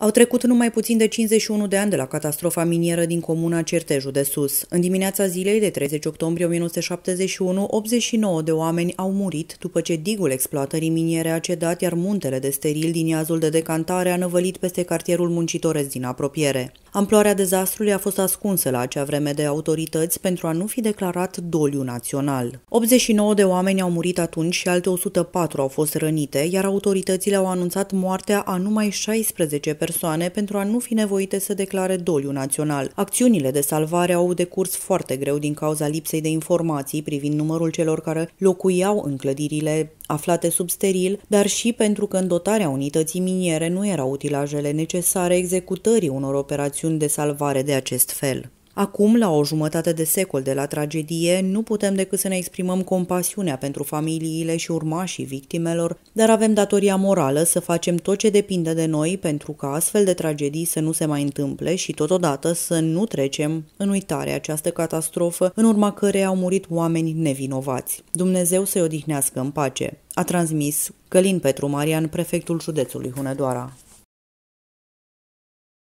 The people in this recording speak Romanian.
Au trecut numai puțin de 51 de ani de la catastrofa minieră din comuna Certeju de Sus. În dimineața zilei de 30 octombrie 1971, 89 de oameni au murit după ce digul exploatării miniere a cedat, iar muntele de steril din iazul de decantare a năvălit peste cartierul muncitoresc din apropiere. Amploarea dezastrului a fost ascunsă la acea vreme de autorități pentru a nu fi declarat doliu național. 89 de oameni au murit atunci și alte 104 au fost rănite, iar autoritățile au anunțat moartea a numai 16 persoane pentru a nu fi nevoite să declare doliu național. Acțiunile de salvare au decurs foarte greu din cauza lipsei de informații privind numărul celor care locuiau în clădirile aflate sub steril, dar și pentru că în dotarea unității miniere nu erau utilajele necesare executării unor operațiuni de salvare de acest fel. Acum, la o jumătate de secol de la tragedie, nu putem decât să ne exprimăm compasiunea pentru familiile și urmașii victimelor, dar avem datoria morală să facem tot ce depinde de noi pentru ca astfel de tragedii să nu se mai întâmple și totodată să nu trecem în uitare această catastrofă în urma cărei au murit oameni nevinovați. Dumnezeu să-i odihnească în pace, a transmis Călin Petru Marian, prefectul județului Hunedoara.